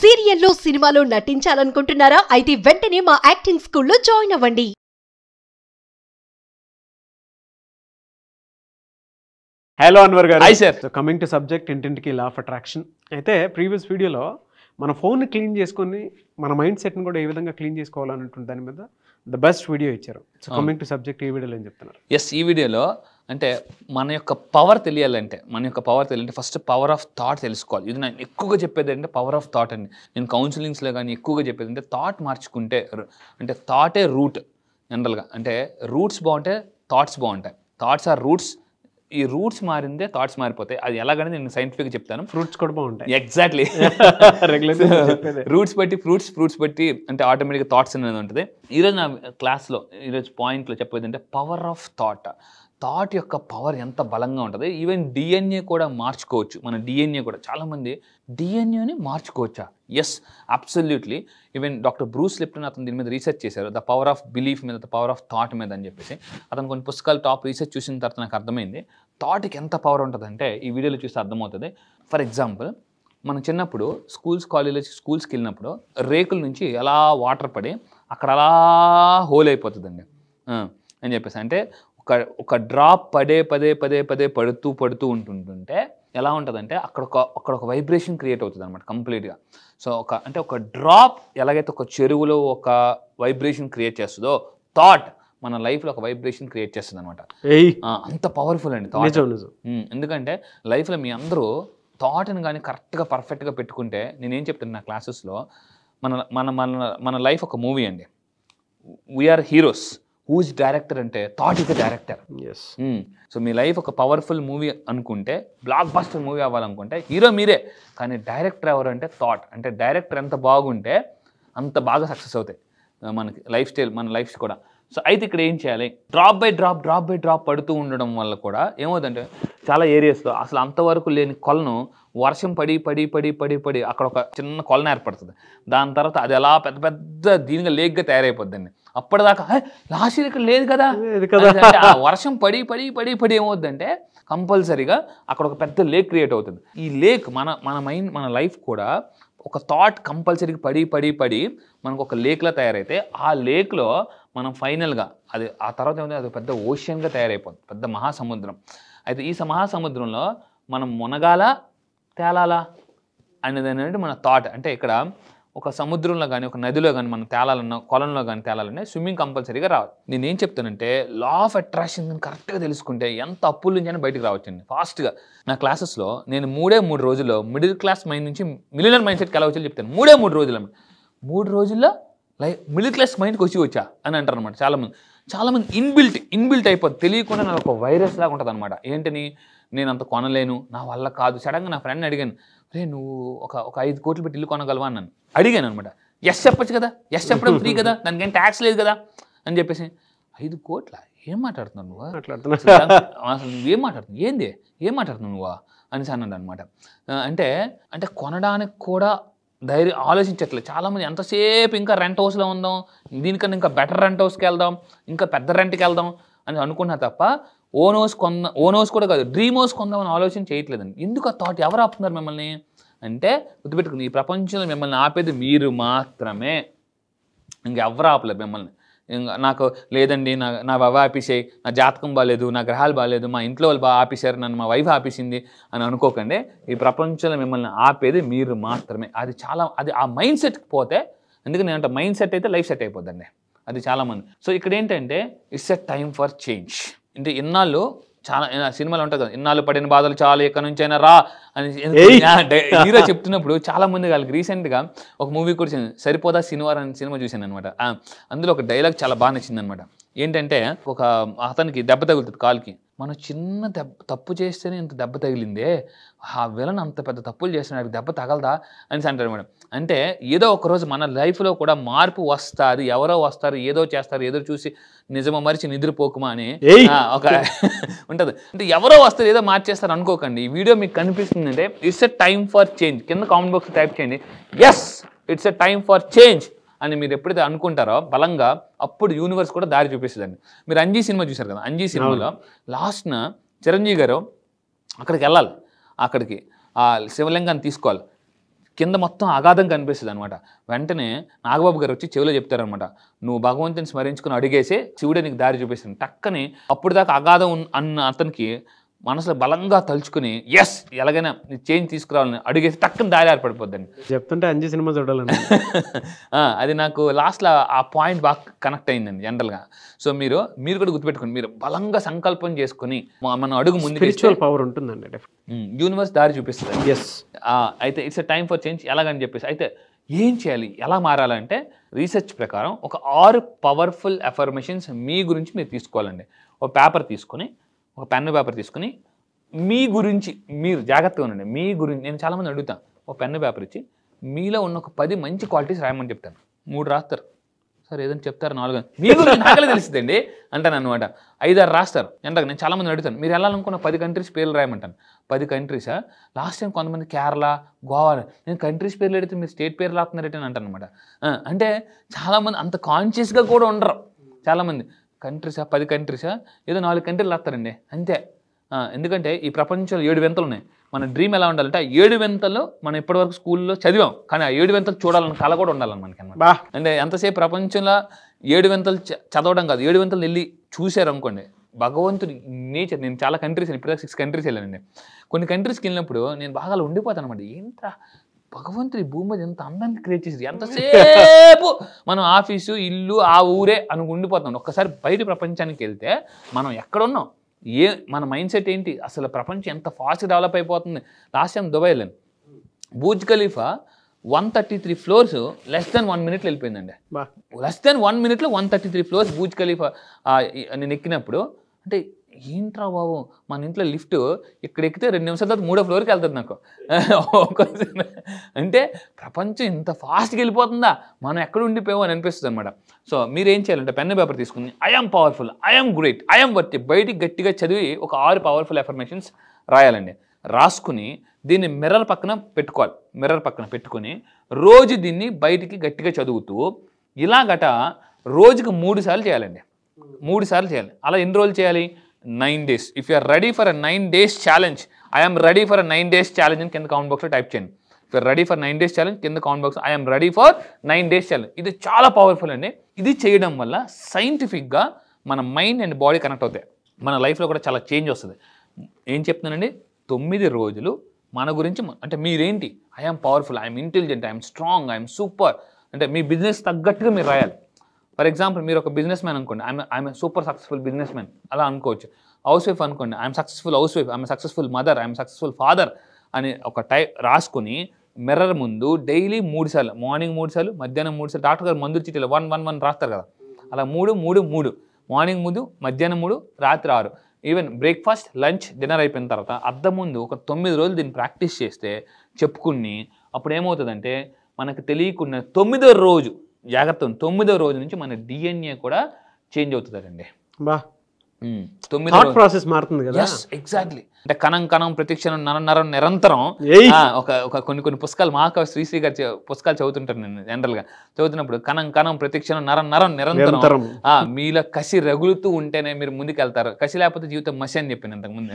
సీరియల్లో సినిమాలో నటించాలనుకుంటున్నారా అయితే వెంటనే మా యాక్టింగ్ స్కూల్లో జాయిన్ అవ్వండి హలో అన్వర్ గారు hi sir so coming to subject ఇంటింటికి లా ఆఫ్ అట్రాక్షన్ అయితే ప్రీవియస్ వీడియోలో మన ఫోన్ క్లీన్ చేసుకొని మన మైండ్ సెట్ని కూడా ఏ విధంగా క్లీన్ చేసుకోవాలన్నటువంటి దాని మీద ద బెస్ట్ వీడియో ఇచ్చారు సో కమింగ్ టు సబ్జెక్ట్ ఈ వీడియోలో ఏం చెప్తున్నారు ఎస్ ఈ వీడియోలో అంటే మన యొక్క పవర్ తెలియాలంటే మన యొక్క పవర్ తెలియాలంటే ఫస్ట్ పవర్ ఆఫ్ థాట్ తెలుసుకోవాలి ఇది నేను ఎక్కువగా చెప్పేది అంటే పవర్ ఆఫ్ థాట్ అండి నేను కౌన్సిలింగ్స్లో కానీ ఎక్కువగా చెప్పేది అంటే థాట్ మార్చుకుంటే అంటే థాటే రూట్ జనరల్గా అంటే రూట్స్ బాగుంటే థాట్స్ బాగుంటాయి థాట్స్ ఆర్ రూట్స్ ఈ రూట్స్ మారిందే థాట్స్ మారిపోతాయి అది ఎలాగనే నేను సైంటిఫిక్గా చెప్తాను ఫ్రూట్స్ కూడా బాగుంటాయి ఎగ్జాక్ట్లీ రెగ్యులర్ రూట్స్ బట్టి ఫ్రూట్స్ ఫ్రూట్స్ బట్టి అంటే ఆటోమేటిక్గా థాట్స్ అనేది ఉంటుంది ఈరోజు నా క్లాస్లో ఈరోజు పాయింట్లో చెప్పేది అంటే పవర్ ఆఫ్ థాట్ థాట్ యొక్క పవర్ ఎంత బలంగా ఉంటుంది ఈవెన్ డిఎన్ఏ కూడా మార్చుకోవచ్చు మన డిఎన్ఏ కూడా చాలామంది డిఎన్ఏని మార్చుకోవచ్చా yes absolutely even doctor Bruce Lipton అతను దీని మీద రీసెర్చ్ చేశారు ద పవర్ ఆఫ్ బిలీఫ్ మీద ద పవర్ ఆఫ్ థాట్ మీద అని చెప్పేసి అతను కొన్ని పుస్తకాలు టాప్ రీసెర్చ్ చూసిన తర్వాత నాకు అర్థమైంది థాట్కి ఎంత పవర్ ఉంటుందంటే ఈ వీడియోలో చూస్తే అర్థమవుతుంది ఫర్ ఎగ్జాంపుల్ మనం చిన్నప్పుడు స్కూల్స్ కాలేజెస్ స్కూల్స్కి వెళ్ళినప్పుడు రేకుల నుంచి అలా వాటర్ పడి అక్కడ అలా హోల్ అయిపోతుందండి అని చెప్పేసి అంటే ఒక ఒక డ్రాప్ పదే పదే పదే పదే పడుతూ పడుతూ ఉంటుంటుంటే ఎలా ఉంటుందంటే అక్కడ ఒక అక్కడ ఒక వైబ్రేషన్ క్రియేట్ అవుతుంది అనమాట కంప్లీట్గా సో ఒక అంటే ఒక డ్రాప్ ఎలాగైతే ఒక చెరువులో ఒక వైబ్రేషన్ క్రియేట్ చేస్తుందో థాట్ మన లైఫ్లో ఒక వైబ్రేషన్ క్రియేట్ చేస్తుంది అనమాట అంత పవర్ఫుల్ అండి థాట్ ఎందుకంటే లైఫ్లో మీ అందరూ థాట్ని కానీ కరెక్ట్గా పర్ఫెక్ట్గా పెట్టుకుంటే నేనేం చెప్తాను నా క్లాసెస్లో మన మన మన మన లైఫ్ ఒక మూవీ అండి వీఆర్ హీరోస్ హూజ్ డైరెక్టర్ అంటే thought is director director so hmm. మీ లైఫ్ ఒక పవర్ఫుల్ మూవీ అనుకుంటే బ్లాక్ బస్టర్ మూవీ అవ్వాలనుకుంటే హీరో మీరే కానీ డైరెక్టర్ ఎవరు అంటే థాట్ అంటే డైరెక్టర్ ఎంత బాగుంటే అంత బాగా సక్సెస్ అవుతాయి మనకి లైఫ్ స్టైల్ మన లైఫ్స్ కూడా సో అయితే ఇక్కడ ఏం చేయాలి drop by drop drop by drop పడుతూ ఉండడం వల్ల కూడా ఏమవుతుందంటే చాలా ఏరియాస్లో అసలు అంతవరకు లేని కొలను వర్షం పడి పడి పడి పడి పడి అక్కడ ఒక చిన్న కొలను ఏర్పడుతుంది దాని తర్వాత అది ఎలా పెద్ద పెద్ద దీనిగా లేక్గా తయారైపోద్దండి అప్పటిదాకా లాస్ట్ ఇయర్ ఇక్కడ లేదు కదా ఆ వర్షం పడి పడి పడి పడి ఏమవుతుందంటే కంపల్సరీగా అక్కడ ఒక పెద్ద లేక్ క్రియేట్ అవుతుంది ఈ లేక్ మన మన మైండ్ మన లైఫ్ కూడా ఒక థాట్ కంపల్సరీగా పడి పడి పడి మనకు ఒక లేక్లా తయారైతే ఆ లేక్లో మనం ఫైనల్గా అది ఆ తర్వాత ఏమైంది అది పెద్ద ఓషియన్గా తయారైపోతుంది పెద్ద మహాసముద్రం అయితే ఈ మహాసముద్రంలో మనం మునగాల తేలాలా అనేది మన థాట్ అంటే ఇక్కడ ఒక సముద్రంలో కానీ ఒక నదిలో కానీ మనం తేలాలన్నా కొలంలో కానీ తేలాలన్నా స్విమ్మింగ్ కంపల్సరీగా రావాలి నేను ఏం చెప్తానంటే లా ఆఫ్ అట్రాక్షన్ కరెక్ట్గా తెలుసుకుంటే ఎంత అప్పుల నుంచి అయినా బయటకు రావచ్చండి ఫాస్ట్గా నా క్లాసెస్లో నేను మూడే మూడు రోజుల్లో మిడిల్ క్లాస్ మైండ్ నుంచి మిలినర్ మైండ్ సెట్కి ఎలా వచ్చి చెప్తాను మూడే మూడు రోజులు మూడు రోజుల్లో లైఫ్ మిడిల్ క్లాస్ మైండ్కి వచ్చి వచ్చా అని అంటారు అనమాట చాలామంది చాలామంది ఇన్బిల్ట్ ఇన్బిల్ట్ అయిపోతుంది తెలియకుండా నాకు ఒక వైరస్ లాగా ఉంటుంది అనమాట ఏంటని నేను అంత కొనలేను నా వల్ల కాదు సడన్గా నా ఫ్రెండ్ని అడిగాను రే నువ్వు ఒక ఒక ఐదు కోట్లు పెట్టి ఇల్లు కొనగలవా అన్నాను అడిగాను అనమాట ఎస్ చెప్పచ్చు కదా ఎస్ చెప్పడం ఫ్రీ కదా దానికేం ట్యాక్స్ లేదు కదా అని చెప్పేసి ఐదు కోట్ల ఏం మాట్లాడుతున్నావు నువ్వు అసలు ఏం మాట్లాడుతున్నావు ఏంది ఏం మాట్లాడుతున్నావు నువ్వా అని అన్నాడు అనమాట అంటే అంటే కొనడానికి కూడా ధైర్యం ఆలోచించట్లేదు చాలామంది ఎంతసేపు ఇంకా రెంట్ హౌస్లో ఉందాం దీనికన్నా ఇంకా బెటర్ రెంట్ హౌస్కి వెళ్దాం ఇంకా పెద్ద రెంట్కి వెళ్దాం అని అనుకున్నా తప్ప ఓనోస్ కొంద ఓనోస్ కూడా కాదు డ్రీమోస్ కొందామని ఆలోచన చేయట్లేదండి ఎందుకు ఆ థాట్ ఎవరు ఆపుతున్నారు మిమ్మల్ని అంటే గుర్తుపెట్టుకుని ఈ ప్రపంచంలో మిమ్మల్ని ఆపేది మీరు మాత్రమే ఇంకెవరు ఆపలేదు మిమ్మల్ని నాకు లేదండి నా నా బాబా ఆపేసాయి నా జాతకం బాగాలేదు నా గ్రహాలు బాగాలేదు మా ఇంట్లో వాళ్ళు బాగా ఆపేశారు నన్ను మా వైఫ్ ఆపేసింది అని అనుకోకండి ఈ ప్రపంచంలో మిమ్మల్ని ఆపేది మీరు మాత్రమే అది చాలా అది ఆ మైండ్ సెట్కి పోతే అందుకే నేను మైండ్ సెట్ అయితే లైఫ్ సెట్ అయిపోద్దండి అది చాలామంది సో ఇక్కడ ఏంటంటే it's a time for change అంటే ఇన్నాళ్ళు చాలా సినిమాలు ఉంటుంది కదా ఇన్నాళ్ళు పడిన బాధలు చాలు ఎక్కడి నుంచి అయినా రా అని హీరో చెప్తున్నప్పుడు చాలా మంది వాళ్ళకి రీసెంట్గా ఒక మూవీ కూడా సరిపోదా శనివారం అనే సినిమా చూశాను అనమాట అందులో ఒక డైలాగ్ చాలా బాగా నచ్చింది అనమాట ఏంటంటే ఒక అతనికి దెబ్బ తగులుతుంది కాల్కి మనం చిన్న దెబ్బ తప్పు చేస్తేనే ఇంత దెబ్బ తగిలిందే ఆ విలన్ అంత పెద్ద తప్పులు చేస్తున్నాడు దెబ్బ తగలదా అని అంటారు మేడం అంటే ఏదో ఒకరోజు మన లైఫ్లో కూడా మార్పు వస్తుంది ఎవరో వస్తారు ఏదో చేస్తారు ఏదో చూసి నిజమో మరిచి నిద్రపోకుమా అని ఒక ఉంటుంది అంటే ఎవరో వస్తారు ఏదో మార్చేస్తారు అనుకోకండి ఈ వీడియో మీకు కనిపిస్తుంది అంటే it's a time for change కింద కామెంట్ బాక్స్ టైప్ చేయండి yes it's a time for change అని మీరు ఎప్పుడైతే అనుకుంటారో బలంగా అప్పుడు యూనివర్స్ కూడా దారి చూపిస్తుందండి మీరు అంజీ సినిమా చూశారు కదా అంజీ సినిమాలో లాస్ట్న చిరంజీవి గారు అక్కడికి వెళ్ళాలి అక్కడికి ఆ శివలింగాన్ని తీసుకోవాలి కింద మొత్తం అగాధం కనిపిస్తుంది అనమాట వెంటనే నాగబాబు గారు వచ్చి చెవిలో చెప్తారనమాట నువ్వు భగవంతుని స్మరించుకుని అడిగేసి శివుడే నీకు దారి చూపిస్తుంది టక్కని అప్పుడు దాకా అగాధం అన్న అతనికి మనసులో బలంగా తలుచుకుని ఎస్ ఎలాగైనా చేంజ్ తీసుకురావాలని అడిగేసి టక్కన దారి పడిపోద్దండి చెప్తుంటే అంజీ సినిమా చూడాలండి అది నాకు లాస్ట్లో ఆ పాయింట్ బాగా కనెక్ట్ అయిందండి జనరల్గా సో మీరు మీరు కూడా గుర్తుపెట్టుకుని మీరు బలంగా సంకల్పం చేసుకుని మన అడుగు ముందు స్పిరిచువల్ పవర్ ఉంటుందండి యూనివర్స్ దారి చూపిస్తుంది ఎస్ అయితే ఇట్స్ టైం ఫర్ చేంజ్ ఎలాగని చెప్పేసి అయితే ఏం చేయాలి ఎలా మారాలంటే రీసెర్చ్ ప్రకారం ఒక ఆరు పవర్ఫుల్ అఫర్మేషన్స్ మీ గురించి మీరు తీసుకోవాలండి ఒక పేపర్ తీసుకొని ఒక పెన్ను పేపర్ తీసుకుని మీ గురించి మీరు జాగ్రత్తగా ఉండండి మీ గురించి నేను చాలామంది అడుగుతాను ఒక పెన్ను పేపర్ ఇచ్చి మీలో ఉన్న ఒక పది మంచి క్వాలిటీస్ రాయమని చెప్తాను మూడు రాస్తారు సార్ ఏదైనా చెప్తారు నాలుగు మీ గురించి నాకలే తెలుస్తుందండి అంటాను అనమాట ఐదారు రాస్తారు ఎంతకు నేను చాలామంది అడుగుతాను మీరు వెళ్ళాలనుకున్న పది కంట్రీస్ పేర్లు రాయమంటాను పది కంట్రీసా లాస్ట్ టైం కొంతమంది కేరళ గోవా నేను కంట్రీస్ పేర్లు అడిగితే మీరు స్టేట్ పేర్లు రాస్తున్నారు అంటాను అనమాట అంటే చాలామంది అంత కాన్షియస్గా కూడా ఉండరు చాలామంది కంట్రీసా పది కంట్రీసా ఏదో నాలుగు కంట్రీలు వస్తారండి అంతే ఎందుకంటే ఈ ప్రపంచంలో ఏడు వింతలు ఉన్నాయి మన డ్రీమ్ ఎలా ఉండాలంటే ఆ ఏడు వింతలు మనం ఇప్పటివరకు స్కూల్లో చదివాం కానీ ఆ ఏడు వింతలు చూడాలని కళ కూడా ఉండాలని మనకి అనమాట అంటే ఎంతసేపు ప్రపంచంలో ఏడు వింతలు చదవడం కాదు ఏడు వింతలు వెళ్ళి చూశారు అనుకోండి భగవంతుడి నేచర్ నేను చాలా కంట్రీస్ ఇప్పుడు సిక్స్ కంట్రీస్ వెళ్ళానండి కొన్ని కంట్రీస్కి వెళ్ళినప్పుడు నేను బాగా ఉండిపోతాను అనమాట ఏంట్రా భగవంతుడి భూమి మీద ఎంత అందాన్ని క్రియేట్ చేసింది ఎంతసేపు మనం ఆఫీసు ఇల్లు ఆ ఊరే అని ఉండిపోతాం ఒక్కసారి బయట ప్రపంచానికి వెళ్తే మనం ఎక్కడున్నాం ఏ మన మైండ్ సెట్ ఏంటి అసలు ప్రపంచం ఎంత ఫాస్ట్ డెవలప్ అయిపోతుంది లాస్ట్ టైం వెళ్ళాను Burj Khalifa one thirty three floors less than one మినిట్లో వెళ్ళిపోయిందండి లెస్ దెన్ వన్ మినిట్లో one thirty three floors Burj Khalifa నేను ఎక్కినప్పుడు అంటే ఏంట్రా బాబు మన ఇంట్లో లిఫ్ట్ ఇక్కడ ఎక్కితే రెండు నిమిషాల తర్వాత మూడో ఫ్లోర్కి వెళ్తుంది నాకు అంటే ప్రపంచం ఇంత ఫాస్ట్గా వెళ్ళిపోతుందా మనం ఎక్కడ ఉండిపోయామో అని అనిపిస్తుంది అనమాట సో మీరు ఏం చేయాలంటే పెన్ పేపర్ తీసుకుని I'm powerful I'm great I'm worthy బయటికి గట్టిగా చదివి ఒక ఆరు పవర్ఫుల్ ఎఫర్మేషన్స్ రాయాలండి రాసుకుని దీన్ని మిర్రర్ పక్కన పెట్టుకోవాలి మిర్రర్ పక్కన పెట్టుకొని రోజు దీన్ని బయటికి గట్టిగా చదువుతూ ఇలాగట రోజుకి మూడు సార్లు చేయాలండి మూడు సార్లు చేయాలి అలా ఎన్ని రోజులు చేయాలి nine days if you're ready for a nine days challenge I'm ready for a nine days challenge అని కింద కామెంట్ బాక్స్లో టైప్ చేయండి if you're ready for nine days challenge కింద comment box I'm ready for nine days challenge ఇది చాలా powerful అండి ఇది చేయడం వల్ల సైంటిఫిక్గా మన మైండ్ అండ్ బాడీ కనెక్ట్ అవుతాయి మన లైఫ్లో కూడా చాలా చేంజ్ వస్తుంది ఏం చెప్తున్నానండి తొమ్మిది రోజులు మన గురించి అంటే మీరేంటి I'm powerful I'm intelligent I'm strong I'm super అంటే మీ బిజినెస్ తగ్గట్టుగా మీరు రాయాలి ఫర్ ఎగ్జాంపుల్ మీరు ఒక బిజినెస్ మ్యాన్ అనుకోండి ఆమె ఆమె సూపర్ సక్సెస్ఫుల్ బిజినెస్ మ్యాన్ అలా అనుకోవచ్చు హౌస్ వైఫ్ అనుకోండి ఐఎమ్ సక్సెస్ఫుల్ హౌస్ వైఫ్ ఆమె successful mother I'm successful father అని ఒక టై రాసుకుని మిర్రర్ ముందు డైలీ మూడు సార్లు మార్నింగ్ మూడు సార్లు మధ్యాహ్నం మూడు సార్లు డాక్టర్ గారు మందులు చిట్టీలు వన్ వన్ వన్ రాస్తారు కదా అలా మూడు మూడు మూడు మార్నింగ్ ముందు మధ్యాహ్నం మూడు రాత్రి ఆరు ఈవెన్ బ్రేక్ఫాస్ట్ లంచ్ డిన్నర్ అయిపోయిన తర్వాత అద్దం ముందు ఒక తొమ్మిది రోజులు దీన్ని ప్రాక్టీస్ చేస్తే చెప్పుకుని అప్పుడు ఏమవుతుందంటే మనకు తెలియకుండా తొమ్మిదో రోజు జాగ్రత్త తొమ్మిదో రోజు నుంచి మన డిఎన్ఏ కూడా చేంజ్ అవుతుందండి బా ప్రాసెస్ మారుతుంది కదా ఎగ్జాక్ట్లీ అంటే కణం కణం ప్రతిక్షణం నరం నరం నిరంతరం ఒక ఒక కొన్ని కొన్ని పుస్తకాలు మాకు శ్రీశ్రీ గారు పుస్తకాలు చదువుతుంటారు నేను జనరల్ గా చదువుతున్నప్పుడు కణం కణం ప్రతిక్షణం నరం నరం నిరంతరం మీలో కసి రగులుతూ ఉంటేనే మీరు ముందుకు వెళ్తారు కసి లేకపోతే జీవితం మసి అని చెప్పాను ఇంతకుముందు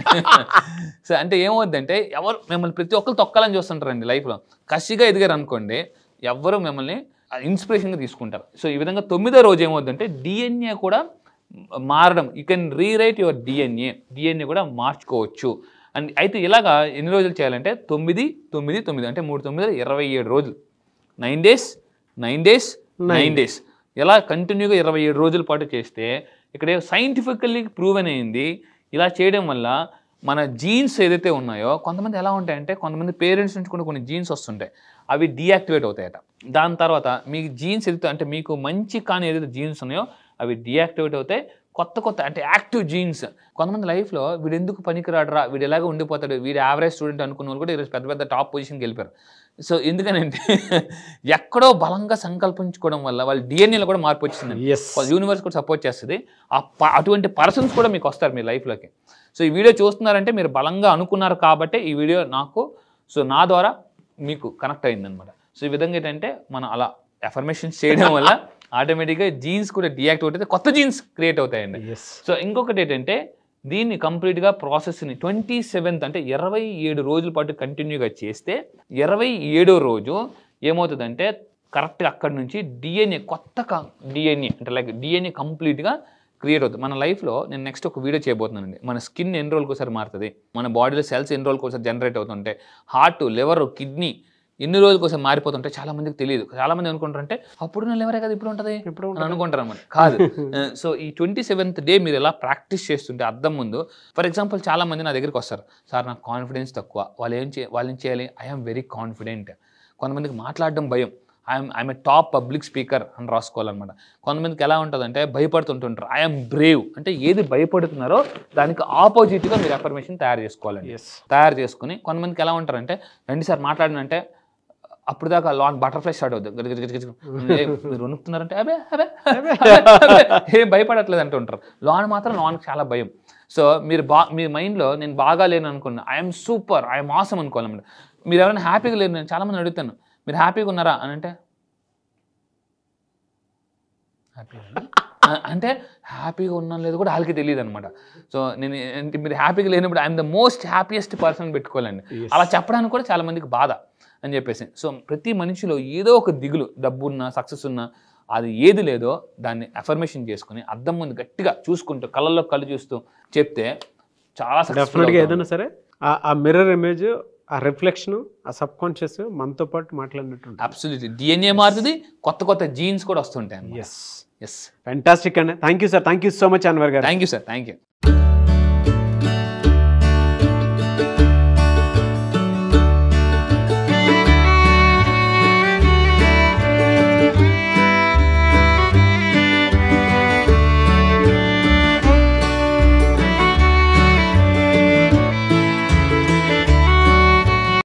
సో అంటే ఏమవుద్దంటే ఎవరు మిమ్మల్ని ప్రతి ఒక్కరు తొక్కాలని చూస్తుంటారండి లైఫ్లో కసిగా ఎదిగారు అనుకోండి ఎవరు మిమ్మల్ని ఇన్స్పిరేషన్గా తీసుకుంటారు సో ఈ విధంగా తొమ్మిదో రోజు ఏమవుతుందంటే డిఎన్ఏ కూడా మారడం you can rewrite your DNA DNA కూడా మార్చుకోవచ్చు అండ్ అయితే ఇలాగా ఎన్ని రోజులు చేయాలంటే తొమ్మిది తొమ్మిది తొమ్మిది అంటే మూడు తొమ్మిది ఇరవై ఏడు రోజులు nine days nine days nine days ఇలా కంటిన్యూగా ఇరవై ఏడు రోజుల పాటు చేస్తే ఇక్కడ సైంటిఫికల్లీ ప్రూవ్ అయింది ఇలా చేయడం వల్ల మన జీన్స్ ఏదైతే ఉన్నాయో కొంతమంది ఎలా ఉంటాయంటే కొంతమంది పేరెంట్స్ నుంచి కూడా కొన్ని జీన్స్ వస్తుంటాయి అవి డీయాక్టివేట్ అవుతాయట దాని తర్వాత మీ జీన్స్ ఏదైతే అంటే మీకు మంచి కానీ ఏదైతే జీన్స్ ఉన్నాయో అవి డీయాక్టివేట్ అవుతాయి కొత్త కొత్త అంటే యాక్టివ్ జీన్స్ కొంతమంది లైఫ్లో వీడు ఎందుకు పనికిరాడరా వీడు ఎలాగో ఉండిపోతాడు వీడు యావరేజ్ స్టూడెంట్ అనుకున్న వాళ్ళు కూడా ఈరోజు పెద్ద పెద్ద టాప్ పొజిషన్కి వెళ్ళిపోయారు సో ఎందుకనంటే ఎక్కడో బలంగా సంకల్పించుకోవడం వల్ల వాళ్ళ డిఎన్ఏలో కూడా మార్పు వచ్చింది యూనివర్స్ కూడా సపోర్ట్ చేస్తుంది అటువంటి పర్సన్స్ కూడా మీకు వస్తారు మీ లైఫ్లోకి సో ఈ వీడియో చూస్తున్నారంటే మీరు బలంగా అనుకున్నారు కాబట్టి ఈ వీడియో నాకు సో నా ద్వారా మీకు కనెక్ట్ అయిందనమాట సో ఈ విధంగా ఏంటంటే మనం అలా ఎఫర్మేషన్ చేయడం వల్ల ఆటోమేటిక్గా జీన్స్ కూడా డియాక్టివేట్ అయితే కొత్త జీన్స్ క్రియేట్ అవుతాయండి సో ఇంకొకటి ఏంటంటే దీన్ని కంప్లీట్గా ప్రాసెస్ని ట్వంటీ సెవెంత్ అంటే ఇరవై ఏడు రోజుల పాటు కంటిన్యూగా చేస్తే ఇరవై ఏడో రోజు ఏమవుతుందంటే కరెక్ట్గా అక్కడి నుంచి డిఎన్ఏ కొత్త డిఎన్ఏ అంటే లైక్ డిఎన్ఏ కంప్లీట్గా క్రియేట్ అవుతుంది మన లైఫ్లో నేను నెక్స్ట్ ఒక వీడియో చేయబోతున్నానండి మన స్కిన్ ఎన్ని రోజులకు ఒకసారి మారుతుంది మన బాడీలో సెల్స్ ఎన్ని రోజులకు ఒకసారి జనరేట్ అవుతుంటే హార్ట్ లివర్ కిడ్నీ ఎన్ని రోజులకు మారిపోతుంటే చాలా మందికి తెలియదు చాలా మంది అనుకుంటారంటే అప్పుడు నేను ఎవరే కదా ఇప్పుడు ఉంటుంది ఇప్పుడు అనుకుంటారు అనమాట కాదు సో uh, ఈ ట్వంటీ సెవెంత్ డే మీరు ఎలా ప్రాక్టీస్ చేస్తుంటే అర్థం ముందు ఫర్ ఎగ్జాంపుల్ చాలా మంది నా దగ్గరికి వస్తారు సార్ నాకు కాన్ఫిడెన్స్ తక్కువ వాళ్ళు ఏం చే వాళ్ళు ఏం చేయాలి ఐఎమ్ వెరీ కాన్ఫిడెంట్ కొంతమందికి మాట్లాడడం భయం I'm I'm a top public speaker అని రాసుకోవాలన్నమాట కొంతమందికి ఎలా ఉంటుందంటే భయపడుతుంటుంటారు ఐఎమ్ బ్రేవ్ అంటే ఏది భయపడుతున్నారో దానికి ఆపోజిట్గా మీరు ఎఫర్మేషన్ తయారు చేసుకోవాలండి తయారు చేసుకుని కొంతమందికి ఎలా ఉంటారంటే రండి సార్ మాట్లాడినంటే అప్పుడు దాకా లాన్ బటర్ఫ్లై స్టార్ట్ అవుతుంది మీరు వణుకుతున్నారంటే అబే అబే ఏం భయపడట్లేదు అంటూ ఉంటారు లాన్ మాత్రం లాన్కి చాలా భయం సో మీరు బా మీ మైండ్లో నేను బాగా లేను అనుకున్నాను ఐఎమ్ సూపర్ ఐఎమ్ ఆసం అనుకోవాలన్నమాట మీరు ఎవరైనా హ్యాపీగా లేరు నేను చాలామంది అడుగుతాను మీరు హ్యాపీగా ఉన్నారా అని అంటే హ్యాపీగా అంటే హ్యాపీగా ఉన్నా లేదు కూడా వాళ్ళకి తెలియదు అనమాట సో నేను అంటే మీరు హ్యాపీగా లేనప్పుడు I'm the most happiest person పెట్టుకోవాలండి అలా చెప్పడానికి కూడా చాలా మందికి బాధ అని చెప్పేసి సో ప్రతి మనిషిలో ఏదో ఒక దిగులు డబ్బు ఉన్నా సక్సెస్ ఉన్నా అది ఏది లేదో దాన్ని అఫర్మేషన్ చేసుకుని అద్దం ముందు గట్టిగా చూసుకుంటూ కళ్ళల్లో కళ్ళు చూస్తూ చెప్తే చాలా సక్సెస్ఫుల్గా ఏదైనా సరే ఆ మిర్రర్ ఇమేజ్ ఆ రిఫ్లెక్షన్ ఆ సబ్ కాన్షియస్ మనతో పాటు మాట్లాడినట్టు అబ్సల్యూట్లీ డిఎన్ఏ మారుతుంది కొత్త కొత్త జీన్స్ కూడా వస్తుంటాయి ఎస్ ఎస్ ఫ్యాంటాస్టిక్ అండి thank you sir thank you so much Anwar గారు thank you sir thank you